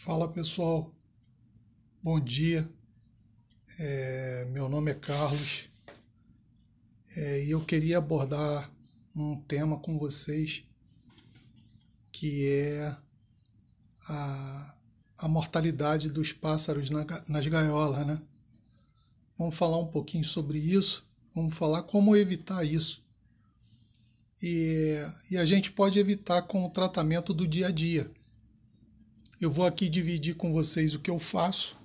Fala pessoal, bom dia. É, meu nome é Carlos é, e eu queria abordar um tema com vocês que é a, a mortalidade dos pássaros na, nas gaiolas, né? Vamos falar um pouquinho sobre isso, vamos falar como evitar isso. E, e a gente pode evitar com o tratamento do dia a dia eu vou aqui dividir com vocês o que eu faço.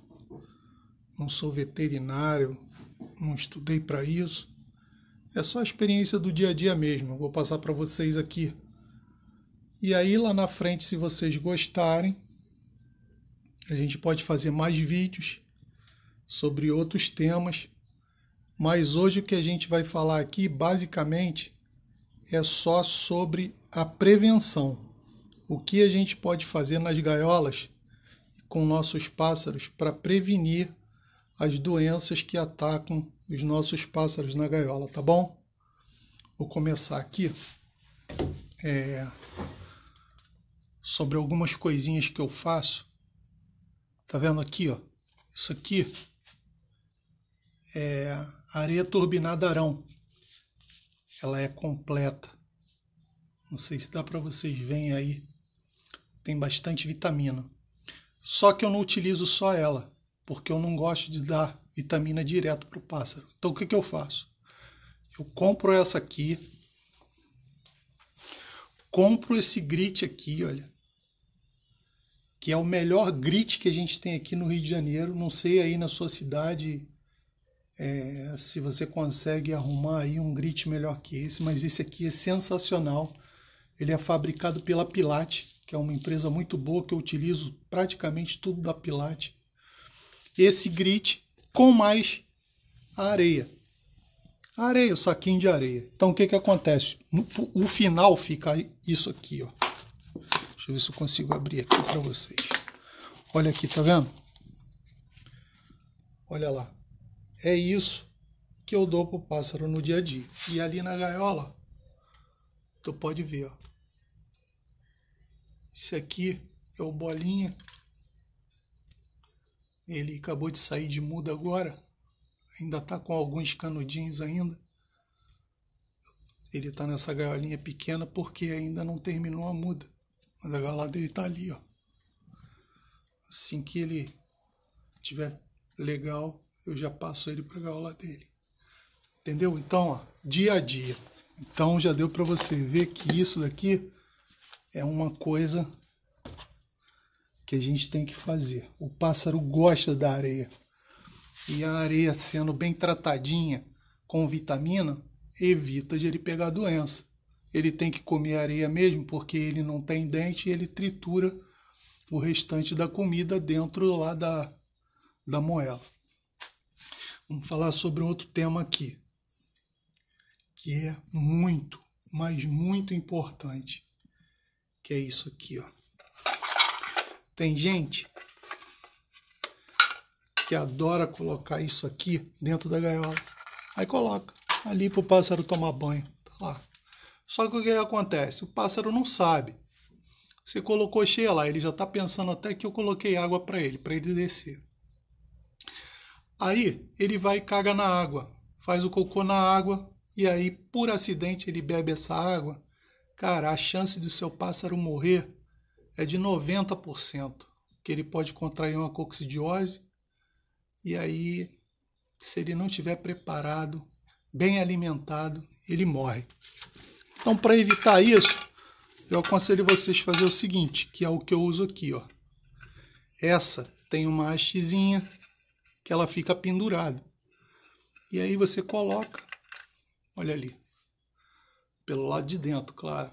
Não sou veterinário, não estudei para isso. É só a experiência do dia a dia mesmo. Eu vou passar para vocês aqui. E aí lá na frente, se vocês gostarem, a gente pode fazer mais vídeos sobre outros temas. Mas hoje o que a gente vai falar aqui, basicamente, é só sobre a prevenção o que a gente pode fazer nas gaiolas com nossos pássaros para prevenir as doenças que atacam os nossos pássaros na gaiola, tá bom? Vou começar aqui é, sobre algumas coisinhas que eu faço. Tá vendo aqui, ó? Isso aqui é areia turbinada arão. Ela é completa. Não sei se dá para vocês verem aí tem bastante vitamina. Só que eu não utilizo só ela, porque eu não gosto de dar vitamina direto para o pássaro. Então o que, que eu faço? Eu compro essa aqui, compro esse grit aqui, olha, que é o melhor grit que a gente tem aqui no Rio de Janeiro. Não sei aí na sua cidade é, se você consegue arrumar aí um grit melhor que esse, mas esse aqui é sensacional. Ele é fabricado pela Pilate, que é uma empresa muito boa que eu utilizo praticamente tudo da Pilate. Esse grit com mais a areia. A areia, o saquinho de areia. Então o que, que acontece? No, o final fica isso aqui, ó. Deixa eu ver se eu consigo abrir aqui para vocês. Olha aqui, tá vendo? Olha lá. É isso que eu dou pro pássaro no dia a dia. E ali na gaiola, tu pode ver, ó. Esse aqui é o Bolinha. Ele acabou de sair de muda agora. Ainda está com alguns canudinhos ainda. Ele está nessa gaiolinha pequena porque ainda não terminou a muda. Mas a gaiola dele está ali, ó. Assim que ele tiver legal, eu já passo ele para a gaiola dele. Entendeu? Então, ó, dia a dia. Então já deu para você ver que isso daqui é uma coisa que a gente tem que fazer. O pássaro gosta da areia. E a areia sendo bem tratadinha com vitamina evita de ele pegar doença. Ele tem que comer areia mesmo porque ele não tem dente e ele tritura o restante da comida dentro lá da, da moela. Vamos falar sobre outro tema aqui, que é muito, mas muito importante que é isso aqui, ó. Tem gente que adora colocar isso aqui dentro da gaiola. Aí coloca ali pro pássaro tomar banho, tá lá. Só que o que acontece? O pássaro não sabe. Você colocou cheia lá, ele já tá pensando até que eu coloquei água para ele, para ele descer. Aí ele vai e caga na água, faz o cocô na água, e aí por acidente ele bebe essa água cara, a chance do seu pássaro morrer é de 90%, que ele pode contrair uma coccidiose e aí, se ele não estiver preparado, bem alimentado, ele morre. Então, para evitar isso, eu aconselho vocês a fazer o seguinte, que é o que eu uso aqui, ó. Essa tem uma hastezinha que ela fica pendurada. E aí você coloca, olha ali, pelo lado de dentro, claro.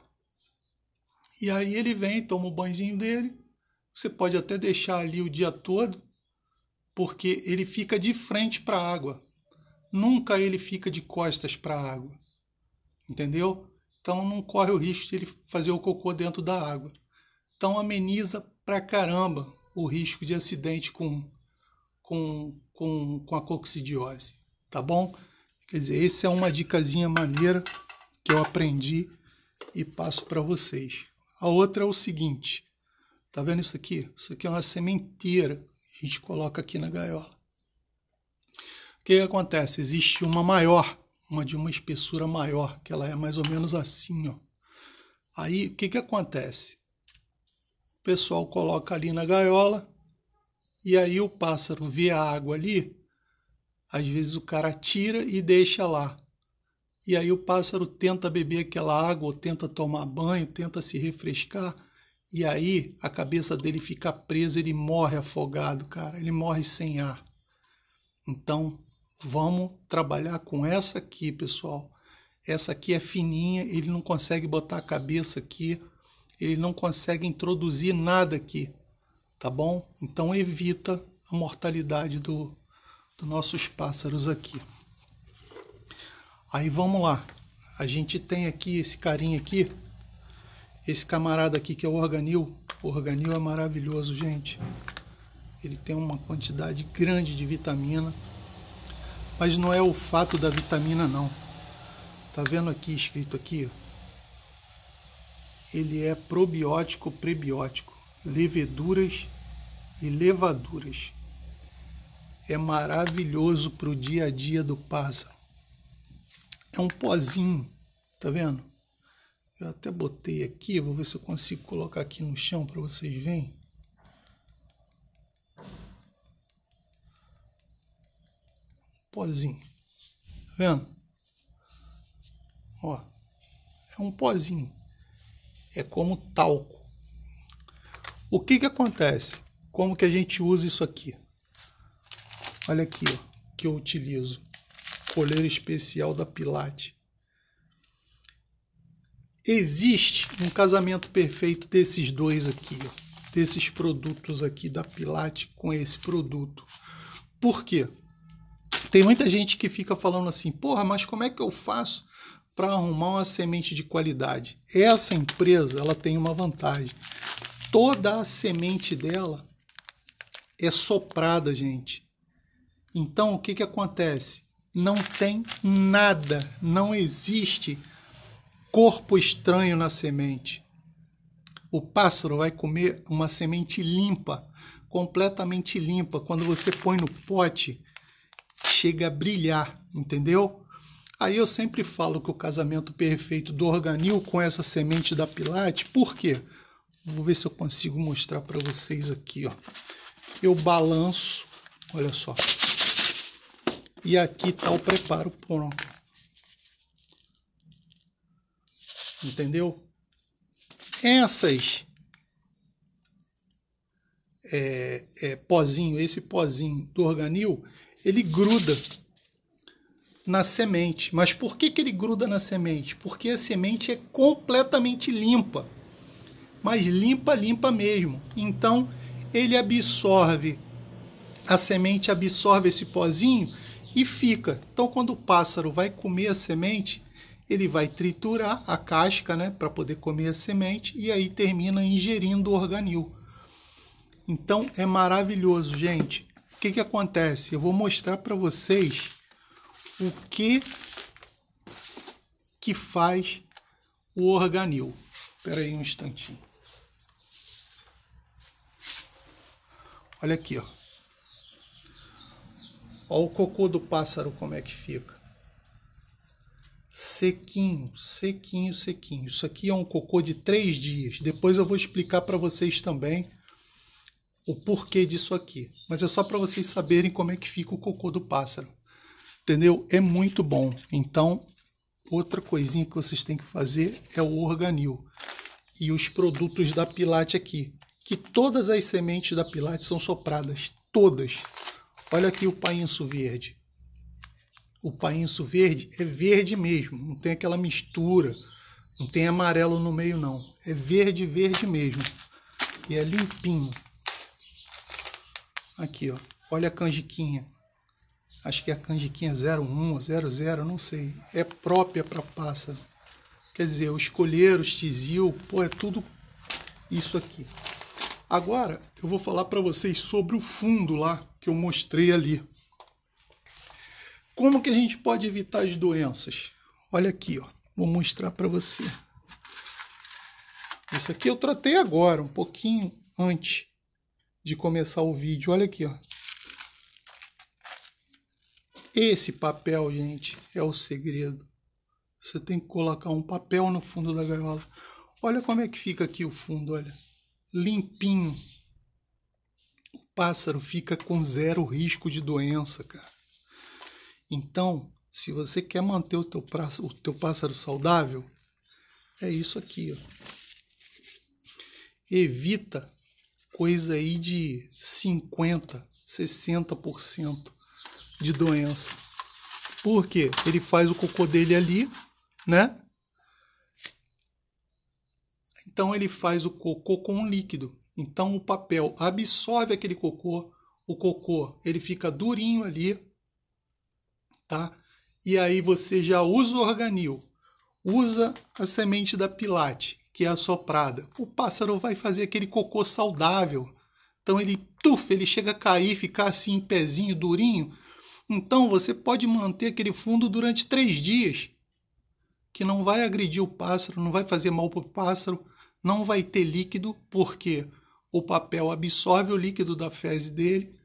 E aí ele vem, toma o banhozinho dele. Você pode até deixar ali o dia todo, porque ele fica de frente para a água. Nunca ele fica de costas para a água. Entendeu? Então não corre o risco de ele fazer o cocô dentro da água. Então ameniza pra caramba o risco de acidente com, com, com, com a coccidiose. Tá bom? Quer dizer, essa é uma dicasinha maneira que eu aprendi e passo para vocês. A outra é o seguinte: tá vendo isso aqui? Isso aqui é uma sementeira. A gente coloca aqui na gaiola. O que, que acontece? Existe uma maior, uma de uma espessura maior, que ela é mais ou menos assim, ó. Aí, o que, que acontece? O pessoal coloca ali na gaiola e aí o pássaro vê a água ali. Às vezes o cara tira e deixa lá. E aí o pássaro tenta beber aquela água, ou tenta tomar banho, tenta se refrescar, e aí a cabeça dele fica presa, ele morre afogado, cara, ele morre sem ar. Então, vamos trabalhar com essa aqui, pessoal. Essa aqui é fininha, ele não consegue botar a cabeça aqui, ele não consegue introduzir nada aqui, tá bom? Então evita a mortalidade do, dos nossos pássaros aqui. Aí vamos lá. A gente tem aqui esse carinha aqui, esse camarada aqui que é o organil. O organil é maravilhoso, gente. Ele tem uma quantidade grande de vitamina, mas não é o fato da vitamina não. Tá vendo aqui escrito aqui? Ele é probiótico, prebiótico, leveduras e levaduras. É maravilhoso para o dia a dia do pássaro. É um pozinho, tá vendo? Eu até botei aqui, vou ver se eu consigo colocar aqui no chão para vocês verem. Pozinho, tá vendo? Ó, é um pozinho. É como talco. O que que acontece? Como que a gente usa isso aqui? Olha aqui, ó, que eu utilizo coleira especial da Pilate. Existe um casamento perfeito desses dois aqui, ó, desses produtos aqui da Pilate com esse produto. Por quê? Tem muita gente que fica falando assim, porra, mas como é que eu faço para arrumar uma semente de qualidade? Essa empresa ela tem uma vantagem. Toda a semente dela é soprada, gente. Então, o que, que acontece? não tem nada, não existe corpo estranho na semente. O pássaro vai comer uma semente limpa, completamente limpa. Quando você põe no pote, chega a brilhar, entendeu? Aí eu sempre falo que o casamento perfeito do organil com essa semente da pilate, por quê? Vou ver se eu consigo mostrar para vocês aqui, ó. Eu balanço, olha só. E aqui está o preparo pronto. Entendeu? Essas é, é, pozinho, esse pozinho do organil, ele gruda na semente. Mas por que, que ele gruda na semente? Porque a semente é completamente limpa. Mas limpa, limpa mesmo. Então ele absorve, a semente absorve esse pozinho e fica. Então, quando o pássaro vai comer a semente, ele vai triturar a casca né, para poder comer a semente e aí termina ingerindo o organil. Então é maravilhoso, gente. O que, que acontece? Eu vou mostrar para vocês o que que faz o organil. Espera aí um instantinho. Olha aqui, ó. Olha o cocô do pássaro como é que fica. Sequinho, sequinho, sequinho. Isso aqui é um cocô de três dias. Depois eu vou explicar para vocês também o porquê disso aqui. Mas é só para vocês saberem como é que fica o cocô do pássaro. Entendeu? É muito bom. Então, outra coisinha que vocês têm que fazer é o organil e os produtos da Pilate aqui. Que todas as sementes da Pilate são sopradas. Todas. Olha aqui o painço verde. O painço verde é verde mesmo, não tem aquela mistura, não tem amarelo no meio não. É verde, verde mesmo. E é limpinho. Aqui, ó. Olha a canjiquinha. Acho que é a canjiquinha 01 ou 00, não sei. É própria para pássaro. Quer dizer, os colheiros, tisil, pô, é tudo isso aqui. Agora eu vou falar para vocês sobre o fundo lá que eu mostrei ali. Como que a gente pode evitar as doenças? Olha aqui, ó. Vou mostrar para você. Isso aqui eu tratei agora, um pouquinho antes de começar o vídeo. Olha aqui, ó. Esse papel, gente, é o segredo. Você tem que colocar um papel no fundo da gaiola. Olha como é que fica aqui o fundo, olha. Limpinho pássaro fica com zero risco de doença, cara. Então, se você quer manter o teu, o teu pássaro saudável, é isso aqui. Ó. Evita coisa aí de 50, 60% de doença. Por quê? Ele faz o cocô dele ali, né? Então ele faz o cocô com um líquido. Então o papel absorve aquele cocô, o cocô ele fica durinho ali, tá? E aí você já usa o organil, usa a semente da pilate, que é assoprada. O pássaro vai fazer aquele cocô saudável. Então ele, tuf, ele chega a cair, ficar assim, pezinho, durinho. Então você pode manter aquele fundo durante três dias, que não vai agredir o pássaro, não vai fazer mal para o pássaro, não vai ter líquido, por quê? o papel absorve o líquido da fezes dele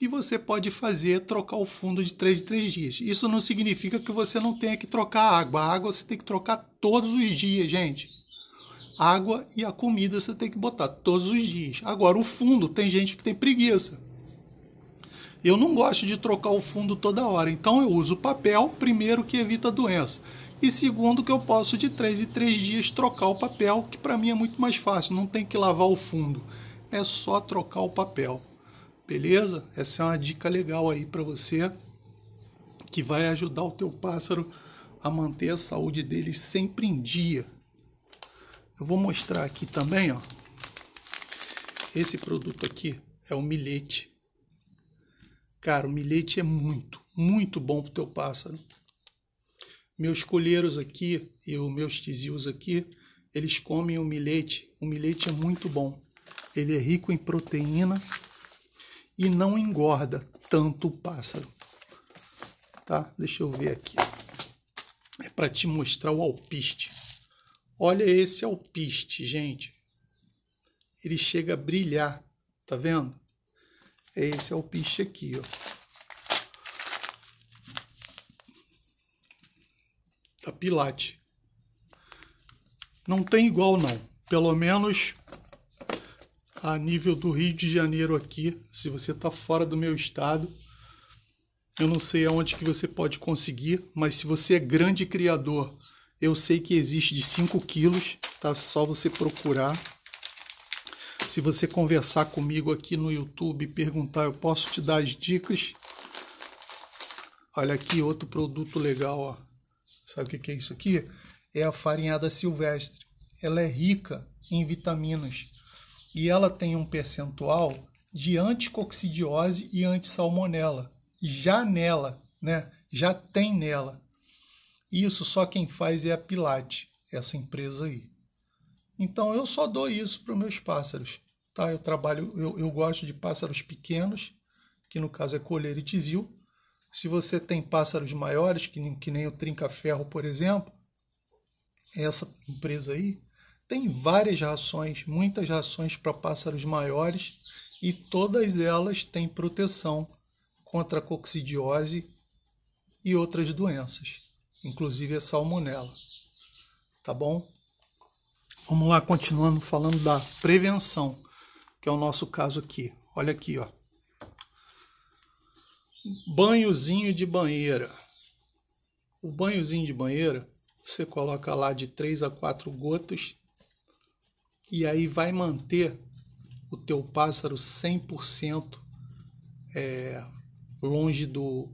e você pode fazer trocar o fundo de 3 em 3 dias. Isso não significa que você não tenha que trocar a água. A água você tem que trocar todos os dias, gente. A água e a comida você tem que botar todos os dias. Agora, o fundo, tem gente que tem preguiça. Eu não gosto de trocar o fundo toda hora, então eu uso papel, primeiro que evita a doença. E segundo que eu posso de 3 em 3 dias trocar o papel, que para mim é muito mais fácil, não tem que lavar o fundo é só trocar o papel. Beleza? Essa é uma dica legal aí para você que vai ajudar o teu pássaro a manter a saúde dele sempre em dia. Eu vou mostrar aqui também, ó. Esse produto aqui é o milhete. Cara, o milhete é muito, muito bom pro teu pássaro. Meus colheiros aqui e os meus tizios aqui, eles comem o milhete. O milhete é muito bom. Ele é rico em proteína e não engorda tanto o pássaro. Tá? Deixa eu ver aqui. É para te mostrar o alpiste. Olha esse alpiste, gente. Ele chega a brilhar, tá vendo? É esse alpiste aqui, ó. Da Pilate. Não tem igual não, pelo menos a nível do Rio de Janeiro aqui, se você está fora do meu estado, eu não sei aonde que você pode conseguir, mas se você é grande criador, eu sei que existe de 5 quilos, tá? Só você procurar. Se você conversar comigo aqui no YouTube e perguntar, eu posso te dar as dicas. Olha aqui outro produto legal, ó. Sabe o que é isso aqui? É a farinhada silvestre. Ela é rica em vitaminas e ela tem um percentual de anticoccidiose e antissalmonela. Já nela, né? Já tem nela. Isso só quem faz é a Pilate, essa empresa aí. Então eu só dou isso para os meus pássaros. Tá? Eu trabalho, eu, eu gosto de pássaros pequenos, que no caso é colher e tizil. Se você tem pássaros maiores, que nem, que nem o trinca-ferro, por exemplo, essa empresa aí, tem várias rações, muitas rações para pássaros maiores e todas elas têm proteção contra a coccidiose e outras doenças, inclusive a salmonela. Tá bom? Vamos lá, continuando falando da prevenção, que é o nosso caso aqui. Olha aqui, ó. Banhozinho de banheira. O banhozinho de banheira, você coloca lá de 3 a 4 gotas e aí vai manter o teu pássaro 100% é, longe do,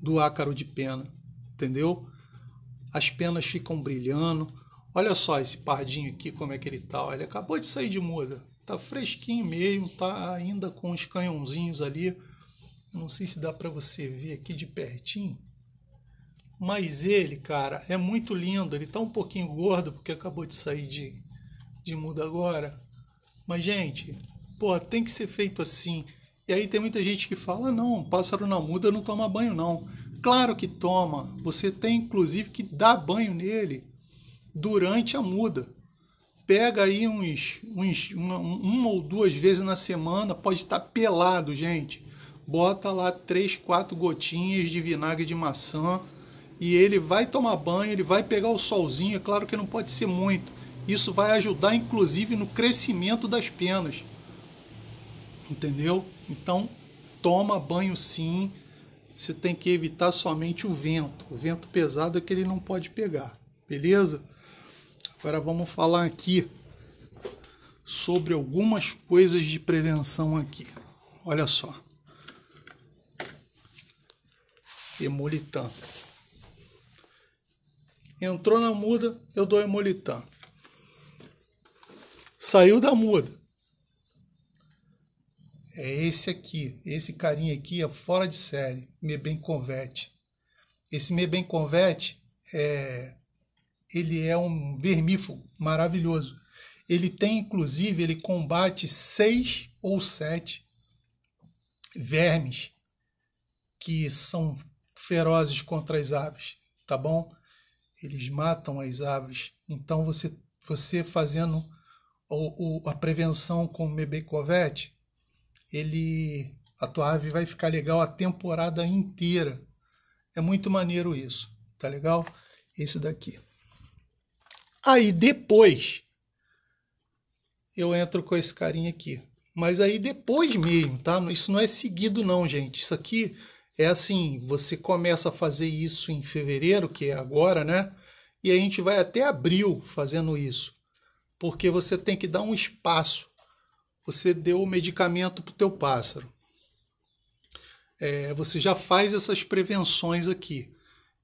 do ácaro de pena, entendeu? As penas ficam brilhando. Olha só esse pardinho aqui, como é que ele tá. Ó. Ele acabou de sair de muda. Tá fresquinho mesmo, tá ainda com os canhãozinhos ali. Eu não sei se dá para você ver aqui de pertinho. Mas ele, cara, é muito lindo. Ele tá um pouquinho gordo porque acabou de sair de, de muda agora. Mas, gente, pô, tem que ser feito assim. E aí tem muita gente que fala: não, pássaro na muda não toma banho, não. Claro que toma. Você tem inclusive que dar banho nele durante a muda. Pega aí uns, uns uma, uma ou duas vezes na semana, pode estar pelado, gente. Bota lá três, quatro gotinhas de vinagre de maçã e ele vai tomar banho, ele vai pegar o solzinho. É claro que não pode ser muito, isso vai ajudar, inclusive, no crescimento das penas. Entendeu? Então, toma banho sim. Você tem que evitar somente o vento. O vento pesado é que ele não pode pegar. Beleza? Agora vamos falar aqui sobre algumas coisas de prevenção aqui. Olha só. Emolitan. Entrou na muda, eu dou emolitan. Saiu da muda. É esse aqui, esse carinha aqui é fora de série, me bem converte. Esse me bem converte é ele é um vermífugo maravilhoso. Ele tem inclusive, ele combate seis ou sete vermes que são ferozes contra as aves, tá bom? Eles matam as aves. Então você você fazendo o, o, a prevenção com o Mebe ele, a tua ave vai ficar legal a temporada inteira. É muito maneiro isso, tá legal? Esse daqui. Aí depois eu entro com esse carinha aqui. Mas aí depois mesmo, tá? Isso não é seguido não, gente. Isso aqui é assim, você começa a fazer isso em fevereiro, que é agora, né? E a gente vai até abril fazendo isso porque você tem que dar um espaço. Você deu o medicamento para o teu pássaro. É, você já faz essas prevenções aqui.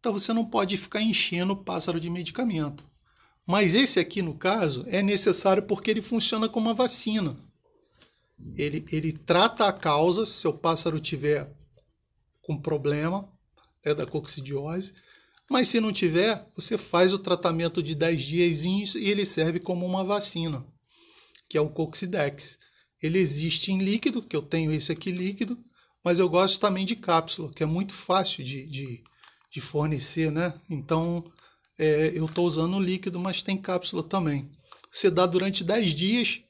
Então você não pode ficar enchendo o pássaro de medicamento. Mas esse aqui, no caso, é necessário porque ele funciona como uma vacina. Ele, ele trata a causa, se o pássaro tiver com problema é, da coccidiose, mas se não tiver, você faz o tratamento de 10 dias e ele serve como uma vacina, que é o Coxidex. Ele existe em líquido, que eu tenho esse aqui líquido, mas eu gosto também de cápsula, que é muito fácil de, de, de fornecer, né? Então é, eu estou usando o líquido, mas tem cápsula também. Você dá durante 10 dias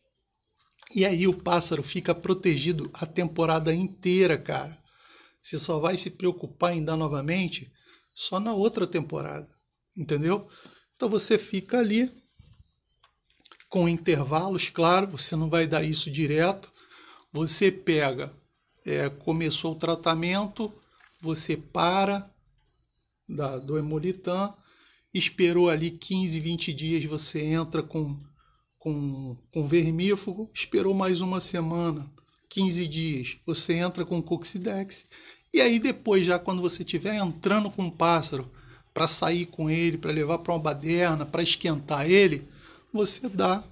e aí o pássaro fica protegido a temporada inteira, cara. Você só vai se preocupar em dar novamente só na outra temporada, entendeu? Então você fica ali com intervalos, claro, você não vai dar isso direto. Você pega, é, começou o tratamento, você para da, do hemolitan, esperou ali 15, 20 dias, você entra com, com, com vermífugo, esperou mais uma semana, 15 dias, você entra com coxidex e aí depois, já quando você estiver entrando com o um pássaro, para sair com ele, para levar para uma baderna, para esquentar ele, você dá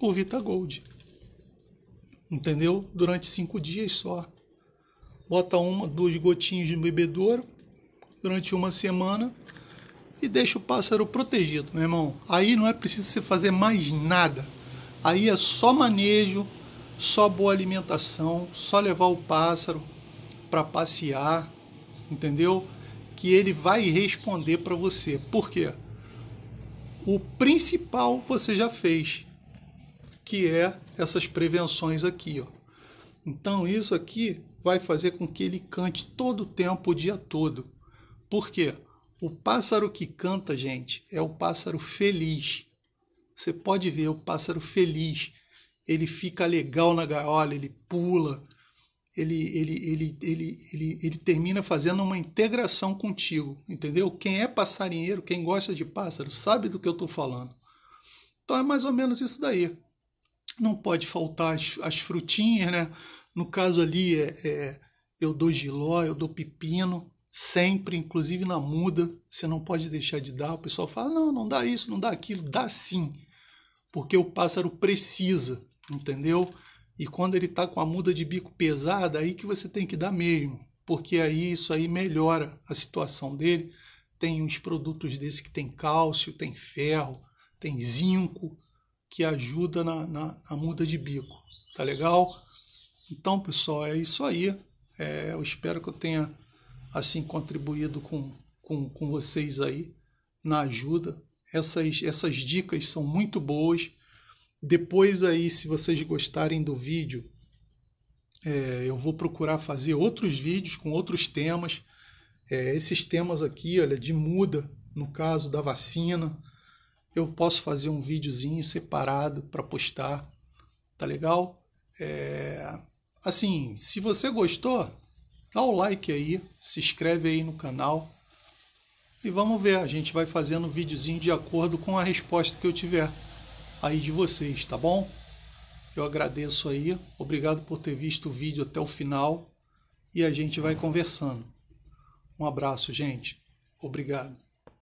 o Vita Gold. Entendeu? Durante cinco dias só. Bota uma, duas gotinhas de bebedouro durante uma semana e deixa o pássaro protegido, meu irmão. Aí não é preciso você fazer mais nada. Aí é só manejo, só boa alimentação, só levar o pássaro, para passear, entendeu? Que ele vai responder para você. Por quê? O principal você já fez, que é essas prevenções aqui, ó. Então isso aqui vai fazer com que ele cante todo o tempo, o dia todo. Por quê? O pássaro que canta, gente, é o pássaro feliz. Você pode ver o pássaro feliz. Ele fica legal na gaiola, ele pula, ele, ele, ele, ele, ele, ele, termina fazendo uma integração contigo, entendeu? Quem é passarinheiro, quem gosta de pássaro, sabe do que eu estou falando. Então é mais ou menos isso daí. Não pode faltar as, as frutinhas, né? No caso ali, é, é, eu dou giló, eu dou pepino, sempre, inclusive na muda, você não pode deixar de dar. O pessoal fala, não, não dá isso, não dá aquilo. Dá sim, porque o pássaro precisa, entendeu? E quando ele está com a muda de bico pesada, aí que você tem que dar mesmo, porque aí isso aí melhora a situação dele. Tem uns produtos desse que tem cálcio, tem ferro, tem zinco, que ajuda na, na, na muda de bico. Tá legal? Então, pessoal, é isso aí. É, eu espero que eu tenha assim contribuído com, com, com vocês aí na ajuda. Essas, essas dicas são muito boas depois aí, se vocês gostarem do vídeo, é, eu vou procurar fazer outros vídeos com outros temas. É, esses temas aqui, olha, de muda, no caso da vacina, eu posso fazer um videozinho separado para postar, tá legal? É, assim, se você gostou, dá o like aí, se inscreve aí no canal e vamos ver, a gente vai fazendo videozinho de acordo com a resposta que eu tiver aí de vocês, tá bom? Eu agradeço aí, obrigado por ter visto o vídeo até o final e a gente vai conversando. Um abraço, gente. Obrigado.